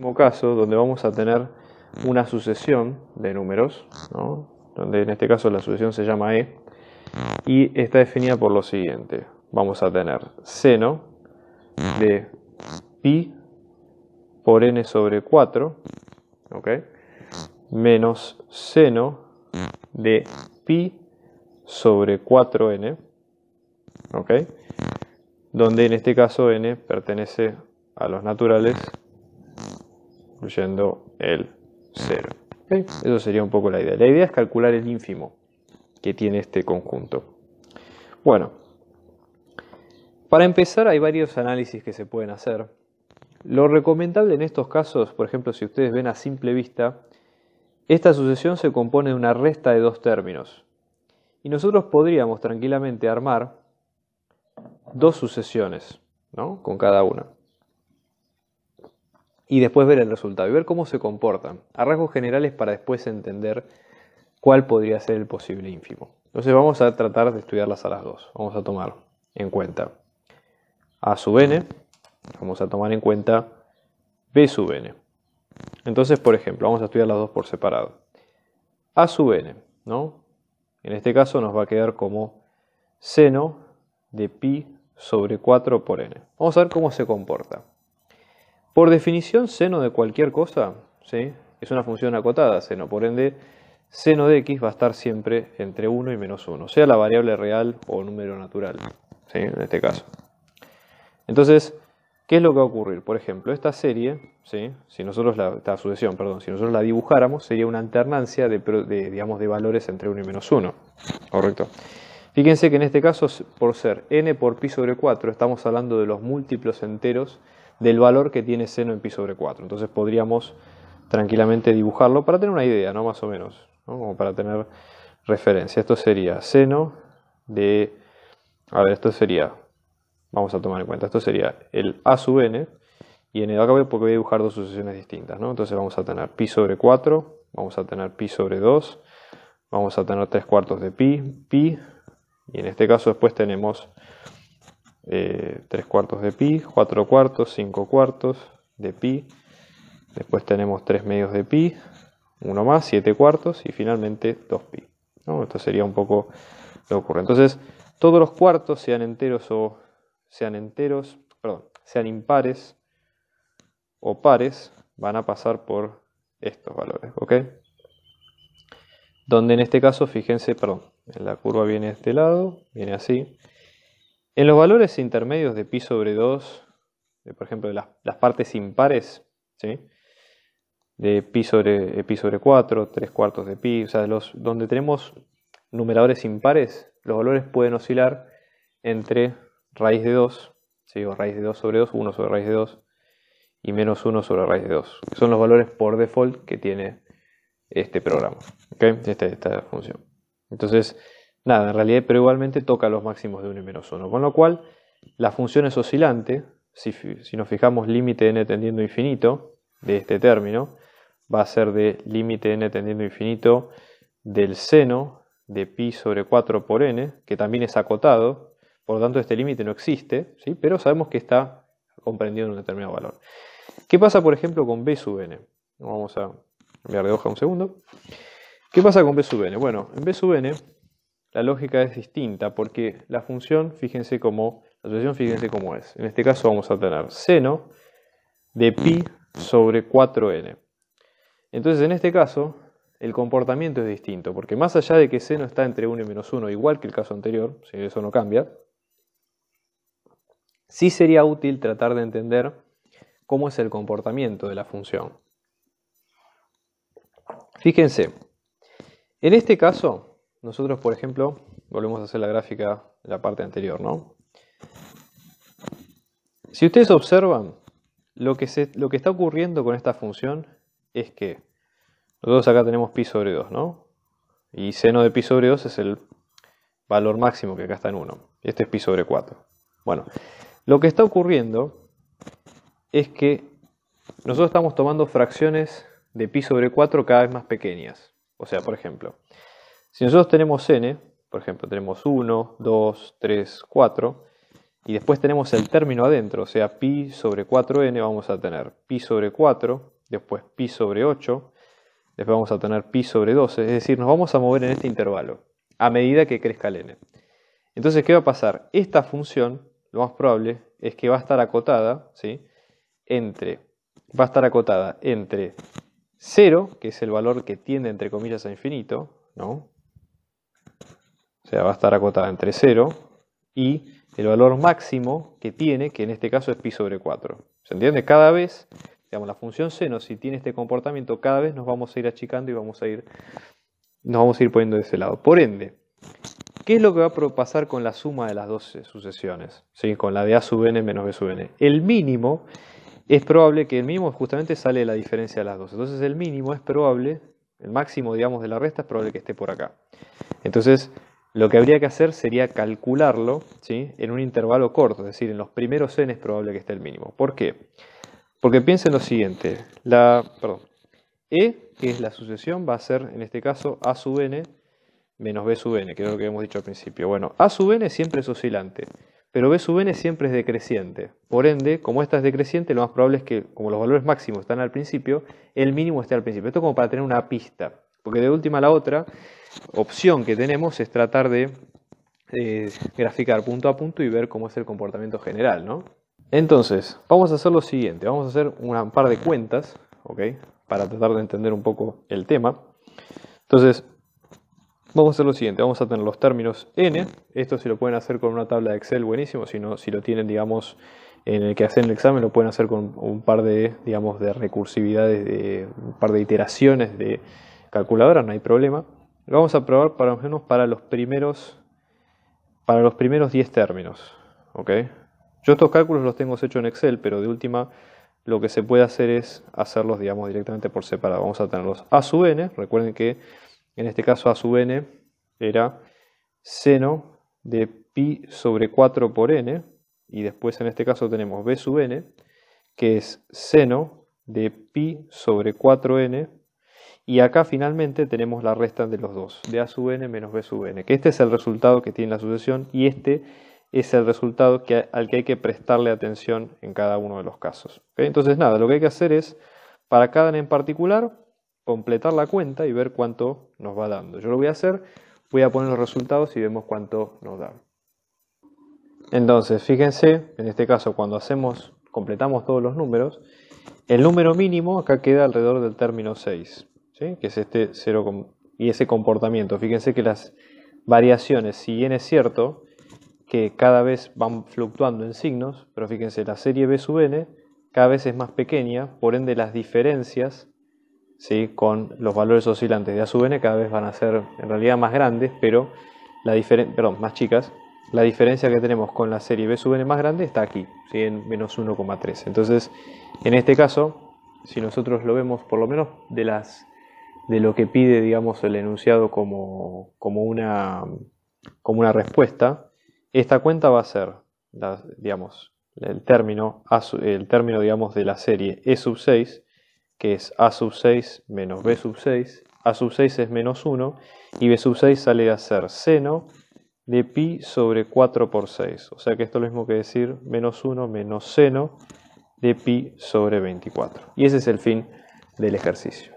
último caso, donde vamos a tener una sucesión de números, donde en este caso la sucesión se llama E, y está definida por lo siguiente. Vamos a tener seno de pi por n sobre 4, ¿ok? menos seno de pi sobre 4n, ¿ok? donde en este caso n pertenece a los naturales incluyendo el 0. Eso sería un poco la idea. La idea es calcular el ínfimo que tiene este conjunto. Bueno, para empezar hay varios análisis que se pueden hacer. Lo recomendable en estos casos, por ejemplo, si ustedes ven a simple vista, esta sucesión se compone de una resta de dos términos. Y nosotros podríamos tranquilamente armar dos sucesiones, ¿no? Con cada una y después ver el resultado y ver cómo se comportan, a rasgos generales para después entender cuál podría ser el posible ínfimo. Entonces vamos a tratar de estudiarlas a las dos. Vamos a tomar en cuenta A sub n, vamos a tomar en cuenta B sub n. Entonces, por ejemplo, vamos a estudiar las dos por separado. A sub n, ¿no? En este caso nos va a quedar como seno de pi sobre 4 por n. Vamos a ver cómo se comporta. Por definición, seno de cualquier cosa ¿sí? es una función acotada, seno. Por ende, seno de x va a estar siempre entre 1 y menos 1, sea la variable real o número natural, en este caso. Entonces, ¿qué es lo que va a ocurrir? Por ejemplo, esta serie, ¿sí? si nosotros la, sucesión, perdón, si nosotros la dibujáramos, sería una alternancia de, digamos, de valores entre 1 y menos 1, ¿correcto? Fíjense que en este caso, por ser n por pi sobre 4, estamos hablando de los múltiplos enteros del valor que tiene seno en pi sobre 4. Entonces podríamos tranquilamente dibujarlo para tener una idea, ¿no? Más o menos, como para tener referencia. Esto sería seno de... A ver, esto sería... Vamos a tomar en cuenta, esto sería el a sub n, y en el acá porque voy a dibujar dos sucesiones distintas, ¿no? Entonces vamos a tener pi sobre 4, vamos a tener pi sobre 2, vamos a tener 3 cuartos de pi, pi, y en este caso después tenemos eh, tres 3 cuartos de pi, 4 cuartos, 5 cuartos de pi. Después tenemos 3 medios de pi, 1 más, 7 cuartos y finalmente 2 pi. Esto sería un poco lo que ocurre. Entonces, todos los cuartos, sean enteros o sean enteros, perdón, sean impares o pares, van a pasar por estos valores, ¿ok? Donde en este caso, fíjense, perdón, la curva viene de este lado, viene así, en los valores intermedios de pi sobre 2, por ejemplo, las, partes impares, ¿sí? de pi sobre, pi sobre 4, 3 cuartos de pi, o sea, los, donde tenemos numeradores impares, los valores pueden oscilar entre raíz de 2, ¿sí? raíz de 2 sobre 2, 1 sobre raíz de 2, y menos 1 sobre raíz de 2, que son los valores por default que tiene este programa, ¿okay? esta, esta función. Entonces, nada en realidad, pero igualmente toca los máximos de 1 y menos 1. Con lo cual, la función es oscilante, si, nos fijamos límite n tendiendo a infinito de este término, va a ser de límite n tendiendo a infinito del seno de pi sobre 4 por n, que también es acotado, por lo tanto este límite no existe, ¿sí? pero sabemos que está comprendido en un determinado valor. ¿Qué pasa, por ejemplo, con b sub n? Vamos a cambiar de hoja un segundo. ¿Qué pasa con b sub n? Bueno, en b sub n la lógica es distinta porque la función, fíjense cómo, la fíjense cómo es. En este caso vamos a tener seno de pi sobre 4n. Entonces en este caso el comportamiento es distinto porque más allá de que seno está entre 1 y menos 1 igual que el caso anterior, si eso no cambia, sí sería útil tratar de entender cómo es el comportamiento de la función. Fíjense, en este caso nosotros, por ejemplo, volvemos a hacer la gráfica de la parte anterior, ¿no? Si ustedes observan, lo que, lo que está ocurriendo con esta función es que nosotros acá tenemos pi sobre 2, ¿no? Y seno de pi sobre 2 es el valor máximo que acá está en 1. Este es pi sobre 4. Bueno, lo que está ocurriendo es que nosotros estamos tomando fracciones de pi sobre 4 cada vez más pequeñas. O sea, por ejemplo, si nosotros tenemos n, por ejemplo, tenemos 1, 2, 3, 4, y después tenemos el término adentro, o sea, pi sobre 4n vamos a tener pi sobre 4, después pi sobre 8, después vamos a tener pi sobre 12, es decir, nos vamos a mover en este intervalo, a medida que crezca el n. Entonces, ¿qué va a pasar? Esta función, lo más probable, es que va a estar acotada, ¿sí? Entre, va a estar acotada entre 0, que es el valor que tiende entre comillas a infinito, ¿no? o sea, va a estar acotada entre 0 y el valor máximo que tiene, que en este caso es pi sobre 4. ¿Se entiende? Cada vez, digamos, la función seno, si tiene este comportamiento, cada vez nos vamos a ir achicando y vamos a ir, nos vamos a ir poniendo de ese lado. Por ende, ¿qué es lo que va a pasar con la suma de las dos sucesiones? ¿Sí? Con la de a sub n menos b sub n. El mínimo es probable que el mínimo justamente sale de la diferencia de las dos. Entonces el mínimo es probable, el máximo, digamos, de la resta es probable que esté por acá. Entonces lo que habría que hacer sería calcularlo ¿sí? en un intervalo corto, es decir, en los primeros n es probable que esté el mínimo. ¿Por qué? Porque piensen lo siguiente, la, E, que es la sucesión, va a ser en este caso A sub n menos B sub n, que es lo que hemos dicho al principio. Bueno, A sub n siempre es oscilante, pero B sub n siempre es decreciente. Por ende, como esta es decreciente, lo más probable es que, como los valores máximos están al principio, el mínimo esté al principio. Esto como para tener una pista, porque de última a la otra opción que tenemos es tratar de eh, graficar punto a punto y ver cómo es el comportamiento general, Entonces, vamos a hacer lo siguiente, vamos a hacer un par de cuentas, ¿ok? Para tratar de entender un poco el tema. Entonces, vamos a hacer lo siguiente, vamos a tener los términos n, esto si lo pueden hacer con una tabla de Excel, buenísimo, si no, si lo tienen, digamos, en el que hacen el examen, lo pueden hacer con un par de, digamos, de recursividades, de, un par de iteraciones de calculadora, no hay problema. Lo vamos a probar para para los primeros para los primeros 10 términos. ¿ok? Yo estos cálculos los tengo hechos en Excel, pero de última lo que se puede hacer es hacerlos digamos directamente por separado. Vamos a tenerlos A sub n, recuerden que en este caso A sub n era seno de pi sobre 4 por n, y después en este caso tenemos B sub n, que es seno de pi sobre 4n y acá finalmente tenemos la resta de los dos, de A sub n menos B sub n, que este es el resultado que tiene la sucesión y este es el resultado al que hay que prestarle atención en cada uno de los casos. Entonces nada, lo que hay que hacer es, para cada n en particular, completar la cuenta y ver cuánto nos va dando. Yo lo voy a hacer, voy a poner los resultados y vemos cuánto nos da. Entonces, fíjense, en este caso cuando hacemos, completamos todos los números, el número mínimo acá queda alrededor del término 6 que es este 0, y ese comportamiento. Fíjense que las variaciones, si bien es cierto que cada vez van fluctuando en signos, pero fíjense, la serie B sub n cada vez es más pequeña, por ende las diferencias con los valores oscilantes de A sub n cada vez van a ser en realidad más grandes, pero la perdón, más chicas, la diferencia que tenemos con la serie B sub n más grande está aquí, en menos 1,3. Entonces, en este caso, si nosotros lo vemos por lo menos de las de lo que pide, digamos, el enunciado como, como, una, como una respuesta, esta cuenta va a ser, digamos, el término, el término, digamos, de la serie E sub 6, que es A sub 6 menos B sub 6, A sub 6 es menos 1, y B sub 6 sale a ser seno de pi sobre 4 por 6. O sea que esto es lo mismo que decir menos 1 menos seno de pi sobre 24. Y ese es el fin del ejercicio.